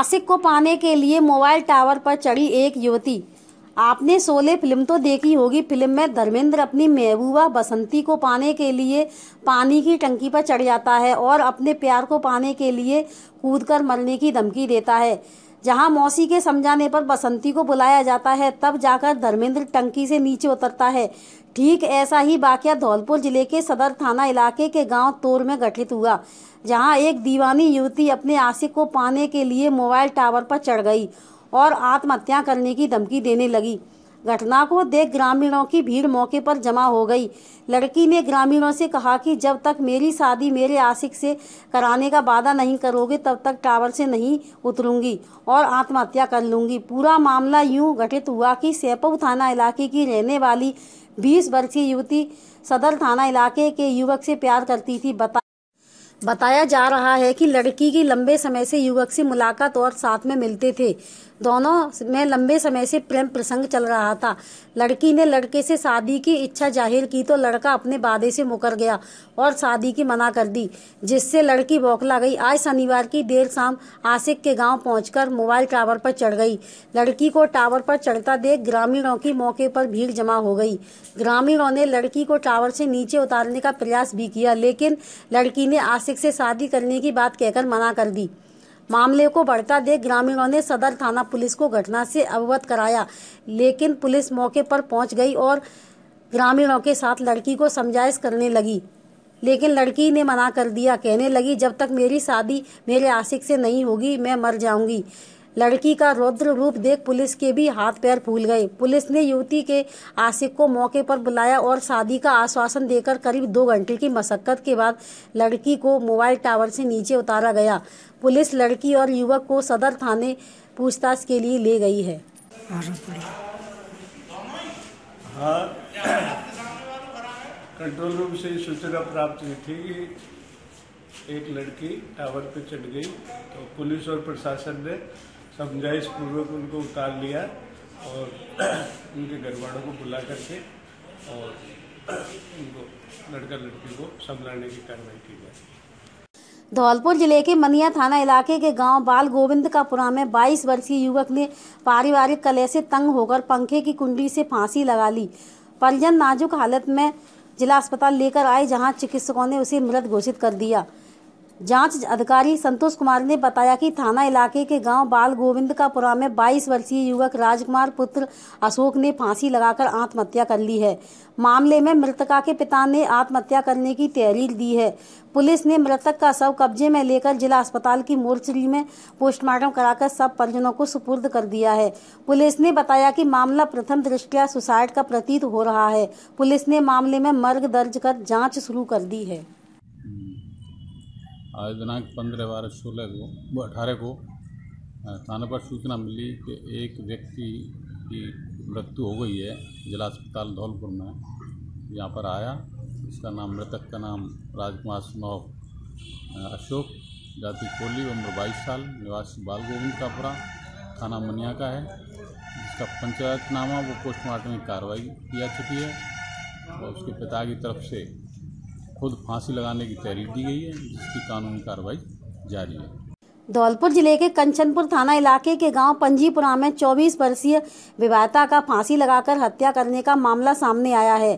आशिक को पाने के लिए मोबाइल टावर पर चढ़ी एक युवती आपने सोले फिल्म तो देखी होगी फिल्म में धर्मेंद्र अपनी महबूबा बसंती को पाने के लिए पानी की टंकी पर चढ़ जाता है और अपने प्यार को पाने के लिए कूद कर मरने की धमकी देता है जहां मौसी के समझाने पर बसंती को बुलाया जाता है तब जाकर धर्मेंद्र टंकी से नीचे उतरता है ठीक ऐसा ही वाक्य धौलपुर जिले के सदर थाना इलाके के गांव तोर में गठित हुआ जहां एक दीवानी युवती अपने आशिक को पाने के लिए मोबाइल टावर पर चढ़ गई और आत्महत्या करने की धमकी देने लगी घटना को देख ग्रामीणों की भीड़ मौके पर जमा हो गई लड़की ने ग्रामीणों से कहा कि जब तक मेरी शादी मेरे आशिक से कराने का वादा नहीं करोगे तब तक टावर से नहीं उतरूंगी और आत्महत्या कर लूंगी पूरा मामला यूं घटित हुआ कि सैपव थाना इलाके की रहने वाली बीस वर्षीय युवती सदर थाना इलाके के युवक से प्यार करती थी बता बताया जा रहा है कि लड़की की लंबे समय से युवक से मुलाकात और साथ में मिलते थे दोनों में लंबे समय से प्रेम प्रसंग चल रहा था लड़की ने लड़के से शादी की इच्छा जाहिर की तो लड़का अपने वादे से मुकर गया और शादी की मना कर दी जिससे लड़की बौखला गई आज शनिवार की देर शाम आसिक के गांव पहुंचकर मोबाइल टावर पर चढ़ गई लड़की को टावर पर चढ़ता देख ग्रामीणों की मौके पर भीड़ जमा हो गई ग्रामीणों ने लड़की को टावर से नीचे उतारने का प्रयास भी किया लेकिन लड़की ने आसिक से शादी करने की बात कहकर मना कर दी मामले को बढ़ता देख ग्रामीणों ने सदर थाना पुलिस को घटना से अवगत कराया लेकिन पुलिस मौके पर पहुंच गई और ग्रामीणों के साथ लड़की को समझाइश करने लगी लेकिन लड़की ने मना कर दिया कहने लगी जब तक मेरी शादी मेरे आशिक से नहीं होगी मैं मर जाऊंगी लड़की का रौद्र रूप देख पुलिस के भी हाथ पैर फूल गए पुलिस ने युवती के आशिक को मौके पर बुलाया और शादी का आश्वासन देकर करीब दो घंटे की मशक्कत के बाद लड़की को मोबाइल टावर से नीचे उतारा गया पुलिस लड़की और युवक को सदर थाने पूछताछ के लिए ले गई है हाँ। कंट्रोल रूम से सूचना प्राप्त हुई थी कि एक लड़की टावर पर चढ़ गई तो पुलिस और प्रशासन ने समझाइश पूर्वक उनको उतार लिया और उनके घर वालों को बुला करके और उनको लड़का लड़की को समझाने की कार्रवाई की जाए धौलपुर जिले के मनिया थाना इलाके के गांव बाल गोविंद का पुरा में 22 वर्षीय युवक ने पारिवारिक कले से तंग होकर पंखे की कुंडली से फांसी लगा ली परिजन नाजुक हालत में जिला अस्पताल लेकर आए जहां चिकित्सकों ने उसे मृत घोषित कर दिया जांच अधिकारी संतोष कुमार ने बताया कि थाना इलाके के गांव बाल गोविंद कापुरा में 22 वर्षीय युवक राजकुमार पुत्र अशोक ने फांसी लगाकर आत्महत्या कर ली है मामले में मृतका के पिता ने आत्महत्या करने की तहरीर दी है पुलिस ने मृतक का शव कब्जे में लेकर जिला अस्पताल की मोर्चरी में पोस्टमार्टम कराकर सब परिजनों को सुपुर्द कर दिया है पुलिस ने बताया कि मामला प्रथम दृष्टया सुसाइड का प्रतीत हो रहा है पुलिस ने मामले में मर्ग दर्ज कर जांच शुरू कर दी है आज दिनांक पंद्रह बारह सोलह को अठारह को थाना पर सूचना मिली कि एक व्यक्ति की मृत्यु हो गई है जिला अस्पताल धौलपुर में यहाँ पर आया इसका नाम मृतक का नाम राजकुमार सुनौव अशोक जाति कोली उम्र बाईस साल निवासी बाल गोविंद कापुरा थाना मनिया का है जिसका पंचायतनामा वो पोस्टमार्टम की कार्रवाई किया चुकी है और उसके पिता की तरफ से खुद फांसी लगाने की तहरीर दी गई है जिसकी कानूनी कार्रवाई जारी है धौलपुर जिले के कंचनपुर थाना इलाके के गांव पंजीपुरा में 24 वर्षीय विवाहता का फांसी लगाकर हत्या करने का मामला सामने आया है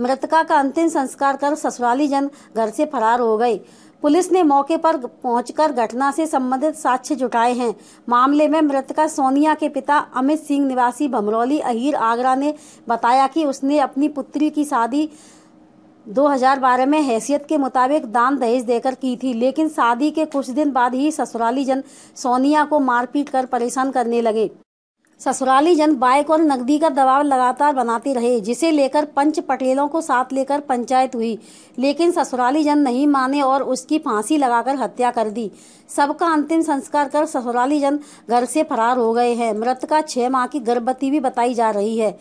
मृतका का अंतिम संस्कार कर ससुराली जन घर से फरार हो गयी पुलिस ने मौके पर पहुंचकर घटना से संबंधित साक्ष्य जुटाए हैं मामले में मृतका सोनिया के पिता अमित सिंह निवासी भमरौली अहिर आगरा ने बताया कि उसने अपनी पुत्री की शादी 2012 में हैसियत के मुताबिक दान दहेज देकर की थी लेकिन शादी के कुछ दिन बाद ही ससुराली जन सोनिया को मारपीट कर परेशान करने लगे ससुराली जन बाइक और नकदी का दबाव लगातार बनाते रहे जिसे लेकर पंच पटेलों को साथ लेकर पंचायत हुई लेकिन ससुराली जन नहीं माने और उसकी फांसी लगाकर हत्या कर दी सबका अंतिम संस्कार कर ससुराली जन घर से फरार हो गए हैं मृत का छह माह की गर्भवती भी बताई जा रही है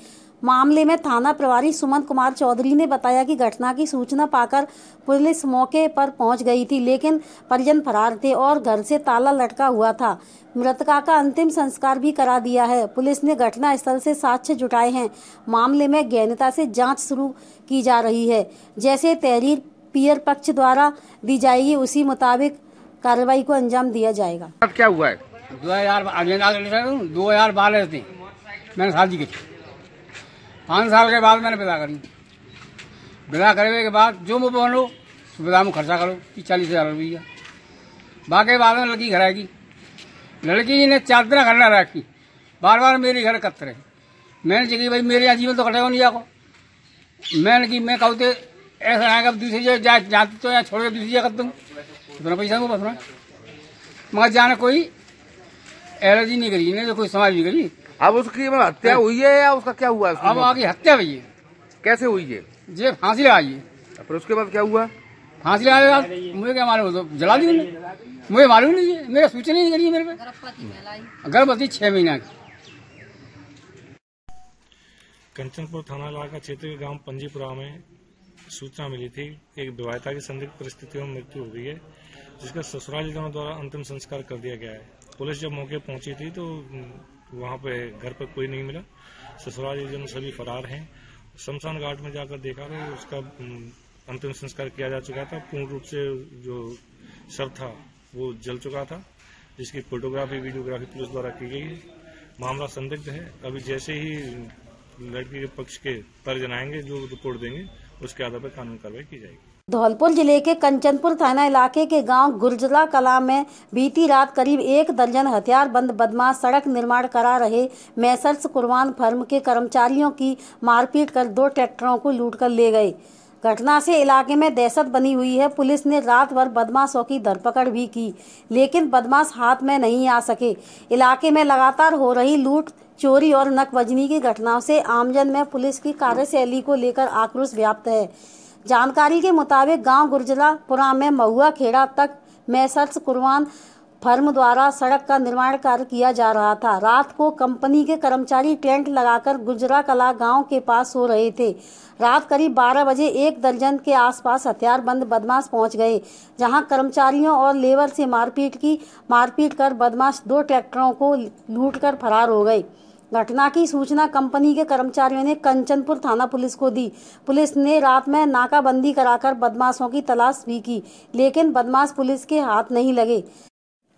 मामले में थाना प्रभारी सुमन कुमार चौधरी ने बताया कि घटना की सूचना पाकर पुलिस मौके पर पहुंच गई थी लेकिन परिजन फरार थे और घर से ताला लटका हुआ था मृतका का अंतिम संस्कार भी करा दिया है पुलिस ने घटना स्थल से साक्ष्य जुटाए हैं मामले में गहनता से जांच शुरू की जा रही है जैसे तहरीर पियर पक्ष द्वारा दी जाएगी उसी मुताबिक कार्रवाई को अंजाम दिया जाएगा अब क्या हुआ है दो हजार दो हजार बारह थी मैंने शादी की पाँच साल के बाद मैंने विदा करी विदा करने के बाद जो मुँह बोलो तो विदा में खर्चा करो कि चालीस हज़ार रुपया बाकी बाद में लड़की घर आएगी लड़की ने चार दिन घर ना रखी बार बार मेरे घर कतरे रहे मैंने कही भाई मेरे यहाँ जीवन तो कटेगा नहीं जाको मैंने कि मैं कहूँ तो ऐसा आएगा दूसरी जगह जा जाते तो यहाँ छोड़ के दूसरी जगह कर दूँ इतना पैसा दूँ बस मैं मगर जाने कोई एलर्जी नहीं करी नहीं तो कोई समाज नहीं करी अब उसकी मतलब हत्या हाँ। हुई है या उसका क्या हुआ अब आगे हत्या हुई है कैसे हुई है ये फांसी लगाई है फिर उसके बाद क्या हुआ फांसी लगाने के बाद मुझे क्या मालूम तो जला दी मुझे मालूम नहीं है मेरा सूचना नहीं करी मेरे पे गर्भवती छह महीना की कंचनपुर थाना इलाका क्षेत्र के गांव पंजीपुरा में सूचना मिली थी एक विवाहिता की संदिग्ध परिस्थितियों में मृत्यु हो गई है जिसका ससुराल जनों द्वारा अंतिम संस्कार कर दिया गया है पुलिस जब मौके पहुंची थी तो वहाँ पे घर पर कोई नहीं मिला ससुराल जन सभी फरार हैं शमशान घाट में जाकर देखा गया तो उसका अंतिम संस्कार किया जा चुका था पूर्ण रूप से जो शव था वो जल चुका था जिसकी फोटोग्राफी वीडियोग्राफी पुलिस द्वारा की गई है मामला संदिग्ध है अभी जैसे ही लड़की के पक्ष के तर्जन आएंगे जो रिपोर्ट देंगे उसके आधार पर कानून कार्रवाई की जाएगी धौलपुर जिले के कंचनपुर थाना इलाके के गांव गुर्जला कला में बीती रात करीब एक दर्जन हथियार बंद बदमाश सड़क निर्माण करा रहे मैसर्स कुर्बान फर्म के कर्मचारियों की मारपीट कर दो ट्रैक्टरों को लूट कर ले गए घटना से इलाके में दहशत बनी हुई है पुलिस ने रात भर बदमाशों की धरपकड़ भी की लेकिन बदमाश हाथ में नहीं आ सके इलाके में लगातार हो रही लूट चोरी और नकबजनी की घटनाओं से आमजन में पुलिस की कार्यशैली को लेकर आक्रोश व्याप्त है जानकारी के मुताबिक गांव पुरा में महुआ खेड़ा तक मैसर्स कुरवान फर्म द्वारा सड़क का निर्माण कार्य किया जा रहा था रात को कंपनी के कर्मचारी टेंट लगाकर गुजरा कला गांव के पास सो रहे थे रात करीब बारह बजे एक दर्जन के आसपास हथियारबंद बदमाश पहुंच गए जहां कर्मचारियों और लेबर से मारपीट की मारपीट कर बदमाश दो ट्रैक्टरों को लूट कर फरार हो गए घटना की सूचना कंपनी के कर्मचारियों ने कंचनपुर थाना पुलिस को दी पुलिस ने रात में नाकाबंदी कराकर बदमाशों की तलाश भी की लेकिन बदमाश पुलिस के हाथ नहीं लगे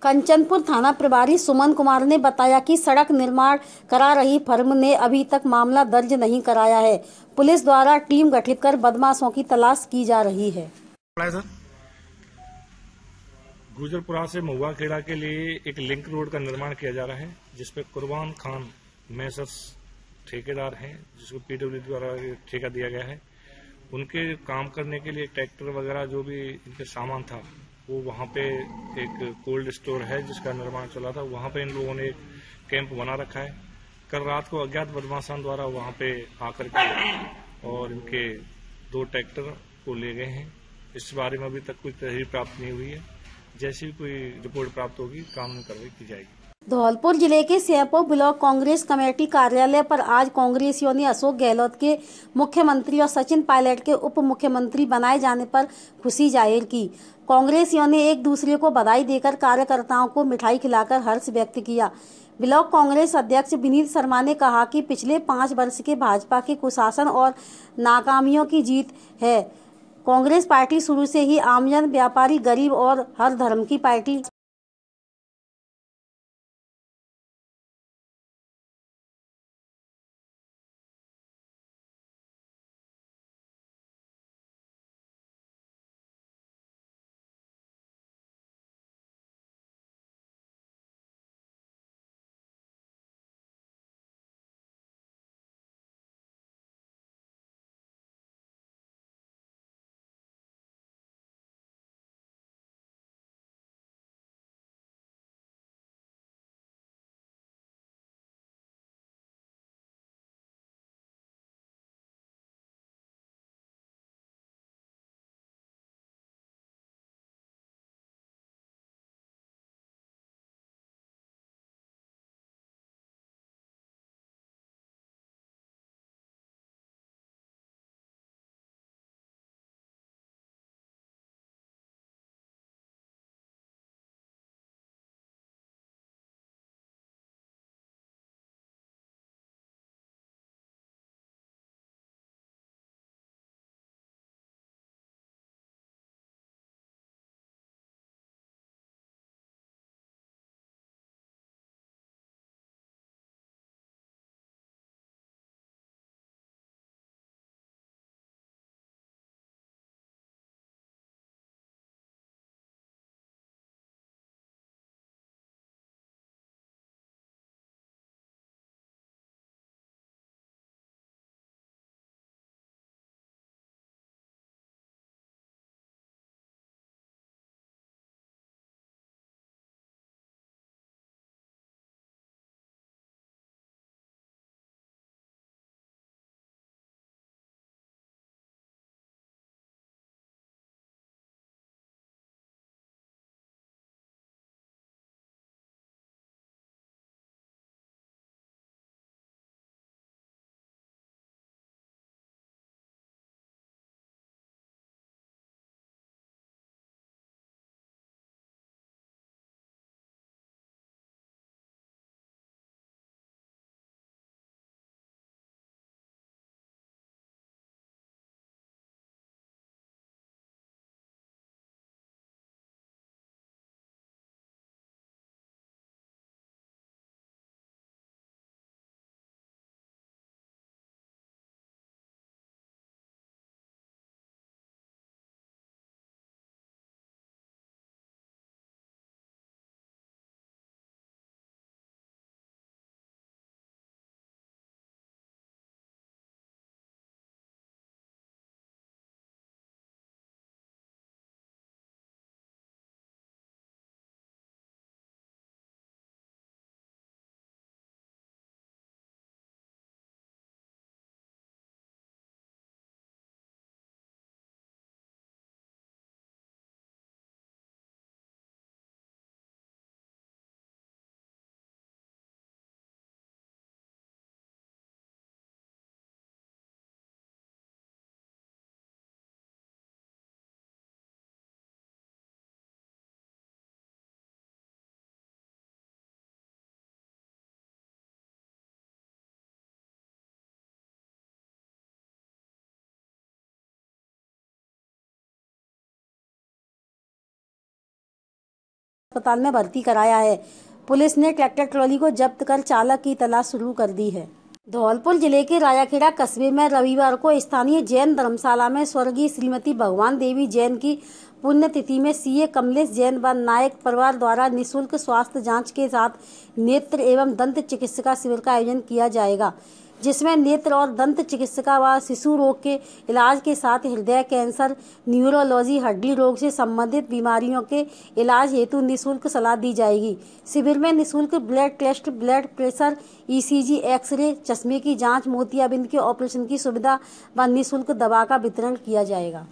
कंचनपुर थाना प्रभारी सुमन कुमार ने बताया कि सड़क निर्माण करा रही फर्म ने अभी तक मामला दर्ज नहीं कराया है पुलिस द्वारा टीम गठित कर बदमाशों की तलाश की जा रही है गुजरपुरा से महुआ खेड़ा के लिए एक लिंक रोड का निर्माण किया जा रहा है जिसपे कुर्बान खान मैसर्स ठेकेदार हैं जिसको पीडब्ल्यू द्वारा ठेका दिया गया है उनके काम करने के लिए ट्रैक्टर वगैरह जो भी इनके सामान था वो वहाँ पे एक कोल्ड स्टोर है जिसका निर्माण चला था वहाँ पे इन लोगों ने एक कैंप बना रखा है कल रात को अज्ञात बदमाशान द्वारा वहाँ पे आकर के और इनके दो ट्रैक्टर को ले गए हैं इस बारे में अभी तक कोई तहरीर प्राप्त नहीं हुई है जैसी कोई रिपोर्ट प्राप्त होगी कानून कार्रवाई की जाएगी धौलपुर जिले के सैपो ब्लॉक कांग्रेस कमेटी कार्यालय पर आज कांग्रेसियों ने अशोक गहलोत के मुख्यमंत्री और सचिन पायलट के उप मुख्यमंत्री बनाए जाने पर खुशी जाहिर की कांग्रेसियों ने एक दूसरे को बधाई देकर कार्यकर्ताओं को मिठाई खिलाकर हर्ष व्यक्त किया ब्लॉक कांग्रेस अध्यक्ष विनीत शर्मा ने कहा कि पिछले पाँच वर्ष के भाजपा के कुशासन और नाकामियों की जीत है कांग्रेस पार्टी शुरू से ही आमजन व्यापारी गरीब और हर धर्म की पार्टी अस्पताल में भर्ती कराया है पुलिस ने ट्रैक्टर ट्रॉली को जब्त कर चालक की तलाश शुरू कर दी है धौलपुर जिले के रायाखेड़ा कस्बे में रविवार को स्थानीय जैन धर्मशाला में स्वर्गीय श्रीमती भगवान देवी जैन की पुण्यतिथि में सीए कमलेश जैन व नायक परिवार द्वारा निशुल्क स्वास्थ्य जांच के साथ नेत्र एवं दंत चिकित्सका शिविर का आयोजन किया जाएगा जिसमें नेत्र और दंत चिकित्सका व शिशु रोग के इलाज के साथ हृदय कैंसर न्यूरोलॉजी हड्डी रोग से संबंधित बीमारियों के इलाज हेतु निशुल्क सलाह दी जाएगी शिविर में निशुल्क blood test blood pressure ECG x-ray चश्मे की जांच मोतियाबिंद के ऑपरेशन की सुविधा व निःशुल्क दवा का वितरण किया जाएगा